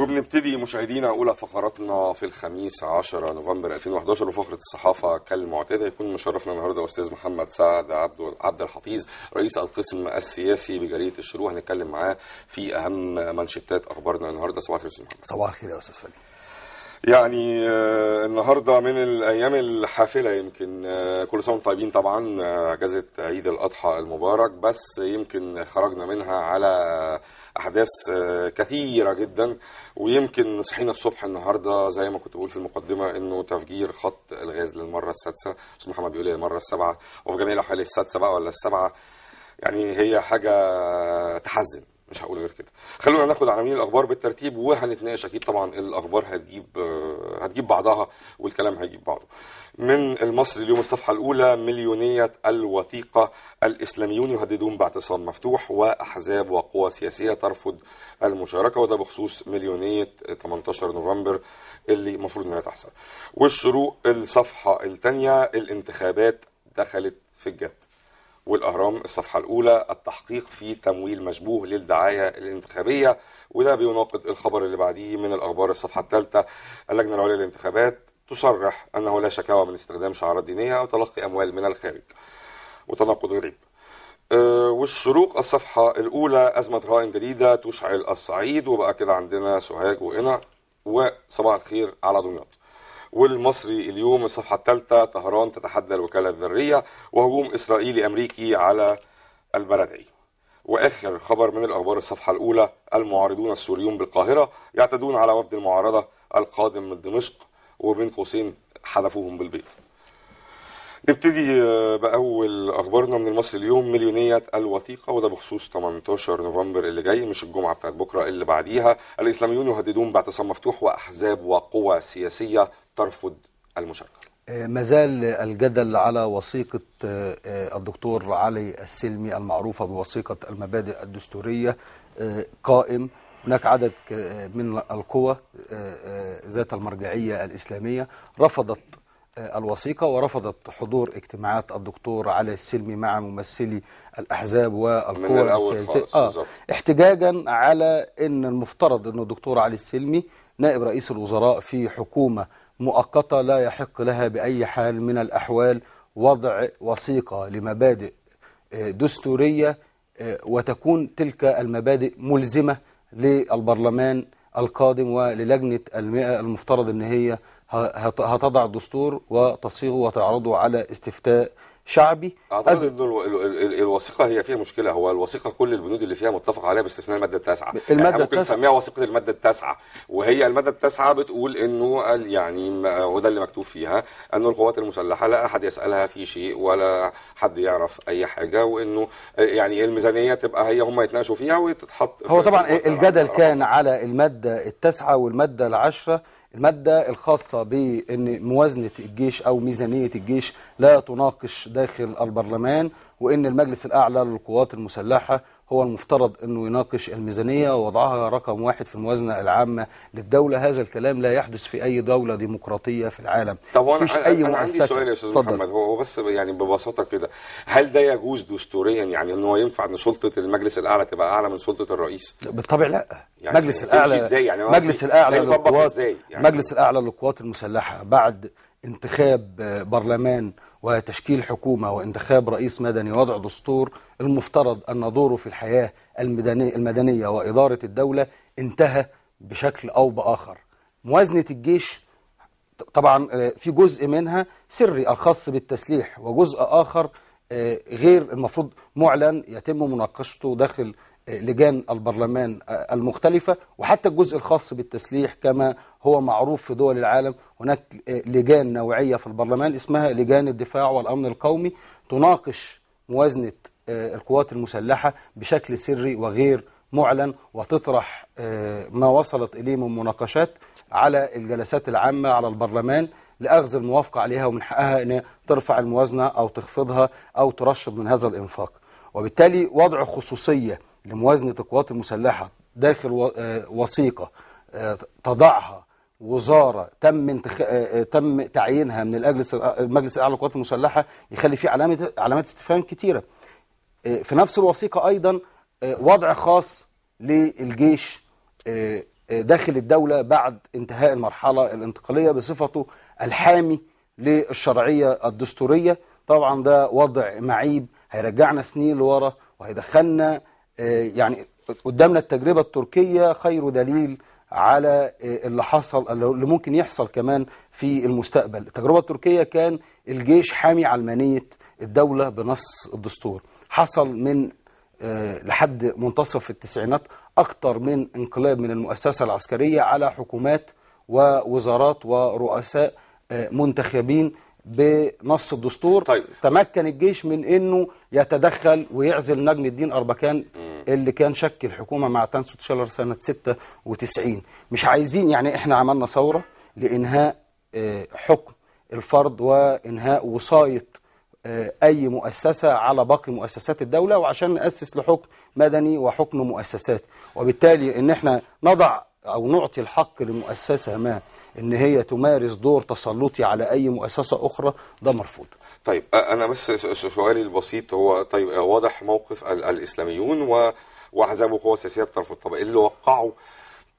وبنبتدي مشاهدينا أولى فقراتنا في الخميس 10 نوفمبر 2011 وفقرة الصحافة كالمعتاد هيكون مشرفنا النهاردة أستاذ محمد سعد عبد عبد الحفيظ رئيس القسم السياسي بجريدة الشروق هنتكلم معاه في أهم منشطات أخبارنا النهاردة صباح الخير يا أستاذ محمد صباح الخير يا أستاذ فادي يعني آه، النهارده من الايام الحافله يمكن آه، كل سنه وانتم طيبين طبعا آه، اجازه عيد الاضحى المبارك بس يمكن خرجنا منها على احداث كثيره جدا ويمكن صحينا الصبح النهارده زي ما كنت بقول في المقدمه انه تفجير خط الغاز للمره السادسه استاذ محمد بيقول لي إيه، المره السابعه وفي جميع الاحوال السادسه بقى ولا السابعه يعني هي حاجه تحزن مش هقول غير كده خلونا ناخد عناوين الاخبار بالترتيب وهنتناقش اكيد طبعا الاخبار هتجيب آه، هتجيب بعضها والكلام هيجيب بعضه من المصري اليوم الصفحه الاولى مليونيه الوثيقه الاسلاميون يهددون باعتصام مفتوح واحزاب وقوى سياسيه ترفض المشاركه وده بخصوص مليونيه 18 آه، نوفمبر اللي المفروض انها تحصل والشروق الصفحه الثانيه الانتخابات دخلت في الجد والاهرام الصفحه الاولى التحقيق في تمويل مشبوه للدعايه الانتخابيه وده بيناقض الخبر اللي بعديه من الاخبار الصفحه الثالثه اللجنه العليا للانتخابات تصرح انه لا شكاوى من استخدام شعارات دينيه او تلقي اموال من الخارج وتناقض غريب آه، والشروق الصفحة الأولى أزمة رهائن جديدة تشعل الصعيد وبقى كده عندنا سوهاج وقنا وصباح الخير على دمياط والمصري اليوم الصفحة الثالثة طهران تتحدى الوكالة الذرية وهجوم إسرائيلي أمريكي على البرادعي. واخر خبر من الاخبار الصفحه الاولى المعارضون السوريون بالقاهره يعتدون على وفد المعارضه القادم من دمشق وبين قوسين حذفوهم بالبيت نبتدي آه، باول اخبارنا من المصري اليوم مليونيه الوثيقه وده بخصوص 18 نوفمبر اللي جاي مش الجمعه بتاعت بكره اللي بعديها الاسلاميون يهددون باعتصام مفتوح واحزاب وقوى سياسيه ترفض المشاركه آه، مازال الجدل على وثيقة آه، الدكتور علي السلمي المعروفة بوثيقة المبادئ الدستورية قائم هناك عدد من القوى ذات المرجعية الإسلامية رفضت الوثيقة ورفضت حضور اجتماعات الدكتور علي السلمي مع ممثلي الأحزاب والقوى السياسية آه احتجاجا على أن المفترض أن الدكتور علي السلمي نائب رئيس الوزراء في حكومة مؤقتة لا يحق لها بأي حال من الأحوال وضع وثيقة لمبادئ آه، دستورية آه، وتكون تلك المبادئ ملزمة للبرلمان القادم وللجنة المئة المفترض أن هي هتضع الدستور وتصيغه وتعرضه على استفتاء شعبي اعتقد ان الوثيقه هي فيها مشكله هو الوثيقه كل البنود اللي فيها متفق عليها باستثناء الماده التاسعه الماده يعني ممكن نسميها وثيقه الماده التاسعه وهي الماده التاسعه بتقول انه يعني وده اللي مكتوب فيها انه القوات المسلحه لا احد يسالها في شيء ولا حد يعرف اي حاجه وانه يعني الميزانيه تبقى هي هم يتناقشوا فيها وتتحط هو طبعا الجدل كان على الماده التاسعه والماده العشره المادة الخاصة بأن موازنة الجيش أو ميزانية الجيش لا تناقش داخل البرلمان وأن المجلس الأعلى للقوات المسلحة هو المفترض أنه يناقش الميزانية ووضعها رقم واحد في الموازنة العامة للدولة هذا الكلام لا يحدث في أي دولة ديمقراطية في العالم طب أنا, فيش أنا, أي أنا مؤسسة. عندي سؤال يا أستاذ محمد هو بس يعني ببساطة كده هل ده يجوز دستوريا يعني أنه ينفع أن سلطة المجلس الأعلى تبقى أعلى من سلطة الرئيس؟ بالطبع لا يعني مجلس الأعلى إزاي يعني مجلس الأعلى للقوات يعني مجلس الأعلى للقوات المسلحة بعد انتخاب آه، برلمان وتشكيل حكومة وانتخاب رئيس مدني ووضع دستور المفترض أن دوره في الحياة المدنية وإدارة الدولة انتهى بشكل أو بآخر موازنة الجيش طبعا آه، في جزء منها سري الخاص بالتسليح وجزء آخر آه، غير المفروض معلن يتم مناقشته داخل لجان البرلمان المختلفة وحتى الجزء الخاص بالتسليح كما هو معروف في دول العالم هناك لجان نوعية في البرلمان اسمها لجان الدفاع والأمن القومي تناقش موازنة آه، القوات المسلحة بشكل سري وغير معلن وتطرح آه، ما وصلت إليه من مناقشات على الجلسات العامة على البرلمان لأخذ الموافقة عليها ومن حقها أن ترفع الموازنة أو تخفضها أو ترشد من هذا الإنفاق وبالتالي وضع خصوصية لموازنة القوات المسلحة داخل آه، وثيقة آه، تضعها وزارة تم آه، تم تعيينها من المجلس المجلس الأعلى للقوات المسلحة يخلي فيه علامة علامات استفهام كتيرة في نفس الوثيقة أيضا وضع خاص للجيش داخل الدولة بعد انتهاء المرحلة الانتقالية بصفته الحامي للشرعية الدستورية طبعا ده وضع معيب هيرجعنا سنين لورا وهيدخلنا آه، يعني قدامنا التجربة التركية خير دليل على آه، اللي حصل اللي ممكن يحصل كمان في المستقبل التجربة التركية كان الجيش حامي علمانية الدولة بنص الدستور حصل من آه، لحد منتصف التسعينات أكتر من انقلاب من المؤسسة العسكرية على حكومات ووزارات ورؤساء منتخبين بنص الدستور طيب. تمكن الجيش من انه يتدخل ويعزل نجم الدين اربكان اللي كان شكل حكومه مع تانسو تشيلر سنه 96 مش عايزين يعني احنا عملنا ثوره لانهاء آه، حكم الفرد وانهاء وصايه آه، اي مؤسسه على باقي مؤسسات الدوله وعشان ناسس لحكم مدني وحكم مؤسسات وبالتالي ان احنا نضع او نعطي الحق لمؤسسه ما ان هي تمارس دور تسلطي على اي مؤسسه اخرى ده مرفوض طيب انا بس سؤالي البسيط هو طيب آه، واضح موقف الاسلاميون واحزاب القوى السياسيه بترفض طب إيه اللي وقعوا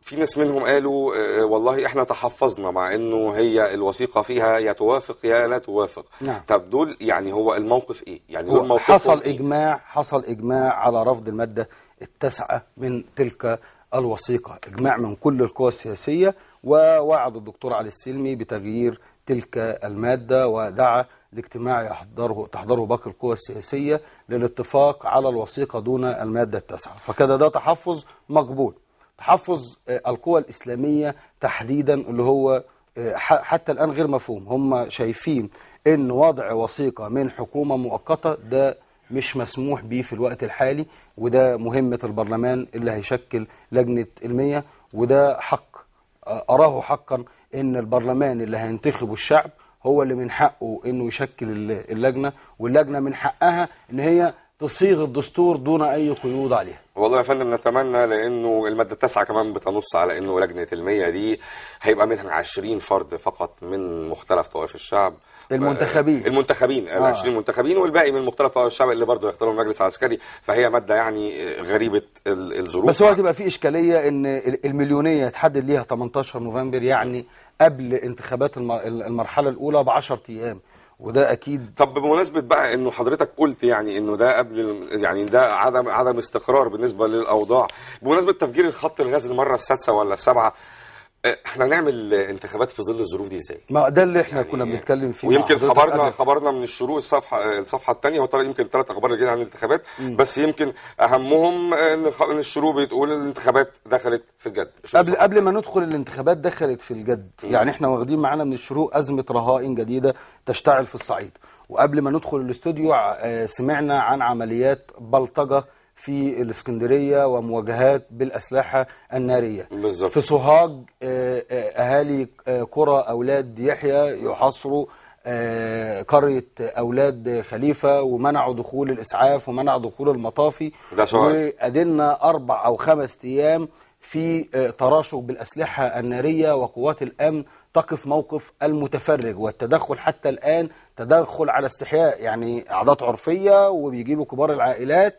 في ناس منهم قالوا آه، والله احنا تحفظنا مع انه هي الوثيقه فيها يا توافق يا لا توافق نعم. طب دول يعني هو الموقف ايه يعني هو الموقف حصل إيه؟ اجماع حصل اجماع على رفض الماده التاسعه من تلك الوثيقه اجماع من كل القوى السياسيه ووعد الدكتور علي السلمي بتغيير تلك المادة ودعا لاجتماع يحضره تحضره باقي القوى السياسية للاتفاق على الوثيقة دون المادة التاسعة فكده ده تحفظ مقبول تحفظ آه، القوى الإسلامية تحديدا اللي هو آه، حتى الآن غير مفهوم هم شايفين ان وضع وثيقة من حكومة مؤقتة ده مش مسموح به في الوقت الحالي وده مهمة البرلمان اللي هيشكل لجنة المية وده حق أراه حقا أن البرلمان اللي هينتخبه الشعب هو اللي من حقه أنه يشكل اللجنة واللجنة من حقها أن هي تصيغ الدستور دون أي قيود عليها والله يا فندم نتمنى لأنه المادة التاسعة كمان بتنص على أنه لجنة المية دي هيبقى منها 20 فرد فقط من مختلف طوائف الشعب المنتخبين آه، المنتخبين آه. 20 آه. منتخبين والباقي من مختلف طوائف الشعب اللي برضه يختاروا المجلس العسكري فهي ماده يعني آه، غريبه الظروف بس هو هتبقى في اشكاليه ان المليونيه يتحدد ليها 18 نوفمبر يعني قبل انتخابات المرحلة الأولى ب 10 أيام وده اكيد طب بمناسبه بقى انه حضرتك قلت يعني انه ده قبل يعني ده عدم عدم استقرار بالنسبه للاوضاع بمناسبه تفجير الخط الغاز المره السادسه ولا السابعه احنا هنعمل انتخابات في ظل الظروف دي ازاي؟ ما ده اللي احنا يعني كنا بنتكلم فيه ويمكن خبرنا قبل. خبرنا من الشروق الصفحه الصفحه الثانيه وطلع يمكن ثلاث اخبار اللي جايه عن الانتخابات م. بس يمكن اهمهم ان الشروق بتقول الانتخابات دخلت في الجد قبل قبل ما ندخل الانتخابات دخلت في الجد م. يعني احنا واخدين معانا من الشروق ازمه رهائن جديده تشتعل في الصعيد وقبل ما ندخل الاستوديو آه، سمعنا عن عمليات بلطجه في الاسكندرية ومواجهات بالأسلحة النارية بالزبط. في سوهاج آه، آه، أهالي آه، قرى أولاد يحيى يحاصروا قرية أولاد خليفة ومنعوا دخول الإسعاف ومنعوا دخول المطافي ده سؤال وأدلنا أربع أو خمس أيام في تراشق بالأسلحة النارية وقوات الأمن تقف موقف المتفرج والتدخل حتى الآن تدخل على استحياء يعني أعداد عرفية وبيجيبوا كبار العائلات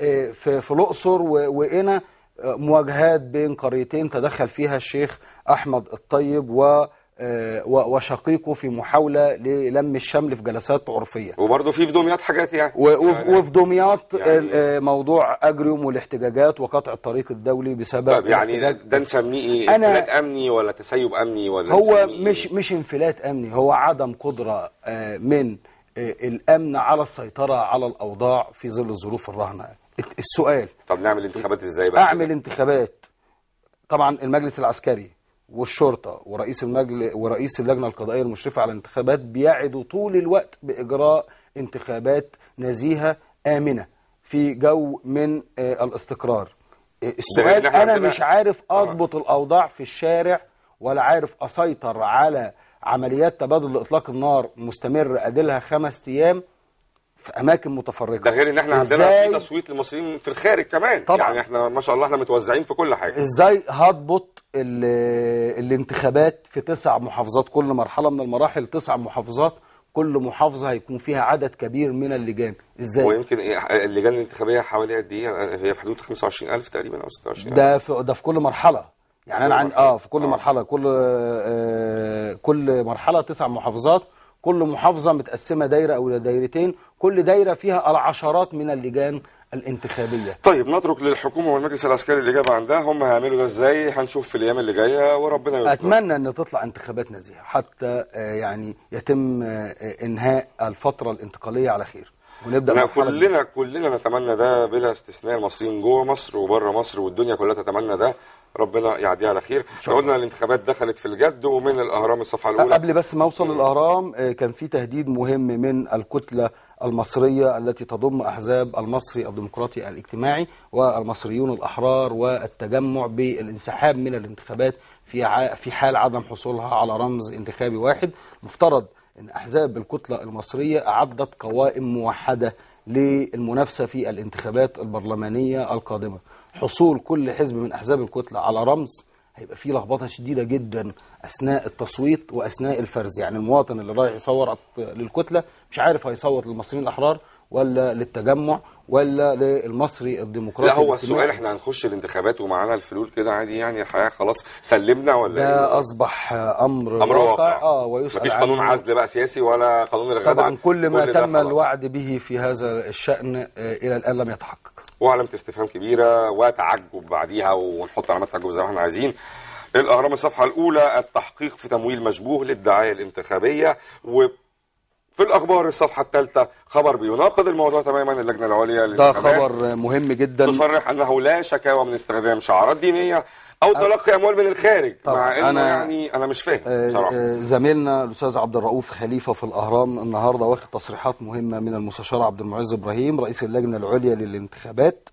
آه، في في الاقصر وقنا آه، مواجهات بين قريتين تدخل فيها الشيخ احمد الطيب آه، و وشقيقه في محاوله للم الشمل في جلسات عرفيه وبرضه في في دمياط حاجات يعني, يعني وفي دمياط يعني موضوع اجريوم والاحتجاجات وقطع الطريق الدولي بسبب طب يعني ده نسميه ايه انفلات امني ولا تسيب امني ولا هو إيه؟ مش مش انفلات امني هو عدم قدره من الامن على السيطره على الاوضاع في ظل الظروف الراهنه السؤال طب نعمل انتخابات ازاي بقى اعمل انتخابات طبعا المجلس العسكري والشرطه ورئيس المجلس ورئيس اللجنه القضائيه المشرفه على الانتخابات بيعدوا طول الوقت باجراء انتخابات نزيهه امنه في جو من آه، الاستقرار آه، السؤال انا مش عارف آه. اضبط الاوضاع في الشارع ولا عارف اسيطر على عمليات تبادل اطلاق النار مستمر اديلها خمس ايام في اماكن متفرقه ده غير ان احنا عندنا في تصويت للمصريين في الخارج كمان طبعا يعني احنا ما شاء الله احنا متوزعين في كل حاجه ازاي هضبط الانتخابات في تسع محافظات كل مرحله من المراحل تسع محافظات كل محافظه هيكون فيها عدد كبير من اللجان ازاي ويمكن إيه، اللجان الانتخابيه حوالي قد ايه هي في حدود 25000 تقريبا او 26000 ده في ده في كل مرحله يعني انا عن اه في كل آه. مرحله كل آه, آه، كل مرحله تسع محافظات كل محافظة متقسمة دايرة أو إلى دايرتين كل دايرة فيها العشرات من اللجان الانتخابية طيب نترك للحكومة والمجلس العسكري الإجابة عن ده هم هيعملوا ده إزاي هنشوف في الأيام اللي جاية وربنا يستر أتمنى أن تطلع انتخابات نزيهة حتى آه، يعني يتم آه، إنهاء الفترة الانتقالية على خير ونبدا كلنا كلنا نتمنى ده بلا استثناء المصريين جوه مصر وبره مصر والدنيا كلها تتمنى ده ربنا يعديها على خير قلنا الانتخابات دخلت في الجد ومن الاهرام الصفحه الاولى قبل بس ما اوصل للاهرام آه، كان في تهديد مهم من الكتله المصرية التي تضم أحزاب المصري الديمقراطي الاجتماعي والمصريون الأحرار والتجمع بالانسحاب من الانتخابات في في حال عدم حصولها على رمز انتخابي واحد مفترض أن أحزاب الكتلة المصرية أعدت قوائم موحدة للمنافسة في الانتخابات البرلمانية القادمة حصول كل حزب من أحزاب الكتلة على رمز هيبقى فيه لخبطة شديدة جدا أثناء التصويت وأثناء الفرز يعني المواطن اللي رايح يصور للكتلة مش عارف هيصوت للمصريين الأحرار ولا للتجمع ولا للمصري الديمقراطي لا هو السؤال احنا هنخش الانتخابات ومعانا الفلول كده عادي يعني الحقيقه خلاص سلمنا ولا ده ايه؟ اصبح امر امر واقع اه ويسال مفيش قانون عزل بقى سياسي ولا قانون الغاء طبعا كل ما كل تم الوعد به في هذا الشان آه، الى الان لم يتحقق وعلامه استفهام كبيره وتعجب بعديها ونحط علامات تعجب زي ما احنا عايزين الاهرام الصفحه الاولى التحقيق في تمويل مشبوه للدعايه الانتخابيه و في الاخبار الصفحه الثالثه خبر بيناقض الموضوع تماما اللجنه العليا للانتخابات ده خبر مهم جدا تصرح انه لا شكاوى من استخدام شعارات دينيه او تلقي اموال من الخارج مع انه أنا يعني انا مش فاهم آه، بصراحه آه، زميلنا الاستاذ عبد الرؤوف خليفه في الاهرام النهارده واخد تصريحات مهمه من المستشار عبد المعز ابراهيم رئيس اللجنه العليا للانتخابات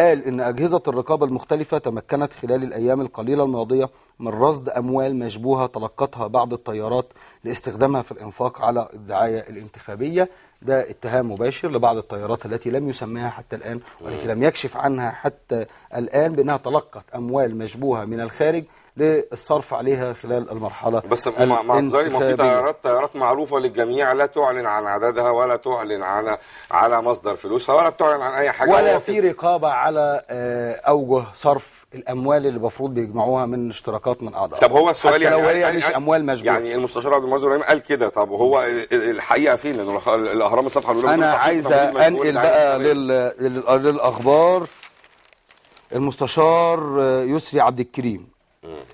قال إن أجهزة الرقابة المختلفة تمكنت خلال الأيام القليلة الماضية من رصد أموال مشبوهة تلقتها بعض التيارات لاستخدامها في الإنفاق على الدعاية الانتخابية ده اتهام مباشر لبعض التيارات التي لم يسميها حتى الآن والتي لم يكشف عنها حتى الآن بأنها تلقت أموال مشبوهة من الخارج للصرف عليها خلال المرحلة بس مع معذري ما في طيارات طيارات معروفة للجميع لا تعلن عن عددها ولا تعلن على على مصدر فلوسها ولا تعلن عن أي حاجة ولا في رقابة على آه، أوجه صرف الاموال اللي المفروض بيجمعوها من اشتراكات من اعضاء طب هو السؤال يعني هي يعني مش اموال مشبوهه يعني المستشار عبد المنصور قال كده طب هو الحقيقه فين لان الاهرام الصفحه الاولى انا عايز انقل بقى للاخبار المستشار يسري عبد الكريم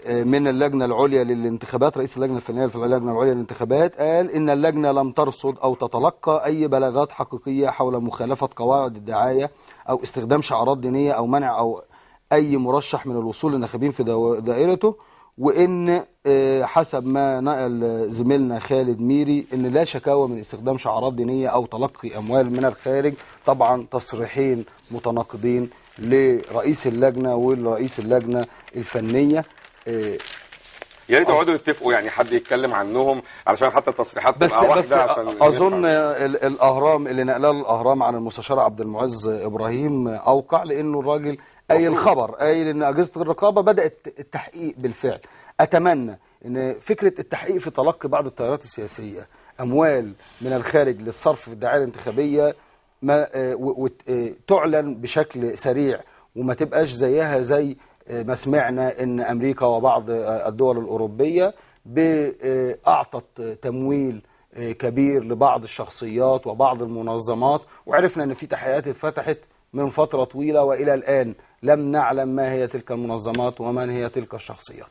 آه، من اللجنة العليا للانتخابات رئيس اللجنة الفنية في اللجنة العليا للانتخابات قال إن اللجنة لم ترصد أو تتلقى أي بلاغات حقيقية حول مخالفة قواعد الدعاية أو استخدام شعارات دينية أو منع أو أي مرشح من الوصول للناخبين في دائرته وإن آه، حسب ما نقل زميلنا خالد ميري إن لا شكاوى من استخدام شعارات دينية أو تلقي أموال من الخارج طبعا تصريحين متناقضين لرئيس اللجنة ولرئيس اللجنة الفنية يا ريت تقعدوا تتفقوا يعني حد يتكلم عنهم علشان حتى التصريحات بس تبقى بس عشان اظن الاهرام اللي نقلها الاهرام عن المستشار عبد المعز ابراهيم اوقع لانه الراجل قايل الخبر قايل ان اجهزه الرقابه بدات التحقيق بالفعل اتمنى ان فكره التحقيق في تلقي بعض التيارات السياسيه اموال من الخارج للصرف في الدعايه الانتخابيه ما آه، آه، تعلن بشكل سريع وما تبقاش زيها زي ما سمعنا ان امريكا وبعض الدول الاوروبيه اعطت تمويل كبير لبعض الشخصيات وبعض المنظمات وعرفنا ان في تحقيقات اتفتحت من فتره طويله والى الان لم نعلم ما هي تلك المنظمات ومن هي تلك الشخصيات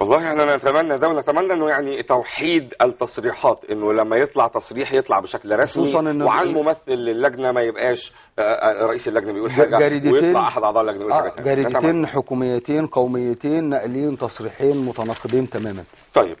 والله احنا يعني نتمنى ده ونتمنى انه يعني توحيد التصريحات انه لما يطلع تصريح يطلع بشكل رسمي وعن ممثل للجنه ما يبقاش آه، آه، آه، رئيس اللجنه بيقول حاجه ويطلع احد اعضاء اللجنه يقول آه حاجه جريدتين حكوميتين قوميتين ناقلين تصريحين متناقضين تماما طيب